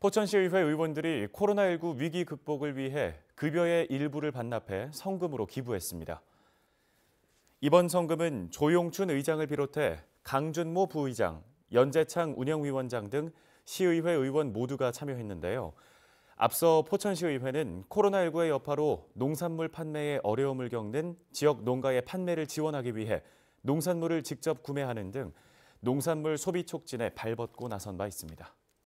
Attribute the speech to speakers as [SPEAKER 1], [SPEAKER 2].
[SPEAKER 1] 포천시의회 의원들이 코로나19 위기 극복을 위해 급여의 일부를 반납해 성금으로 기부했습니다. 이번 성금은 조용춘 의장을 비롯해 강준모 부의장, 연재창 운영위원장 등 시의회 의원 모두가 참여했는데요. 앞서 포천시의회는 코로나19의 여파로 농산물 판매에 어려움을 겪는 지역 농가의 판매를 지원하기 위해 농산물을 직접 구매하는 등 농산물 소비 촉진에 발벗고 나선 바 있습니다.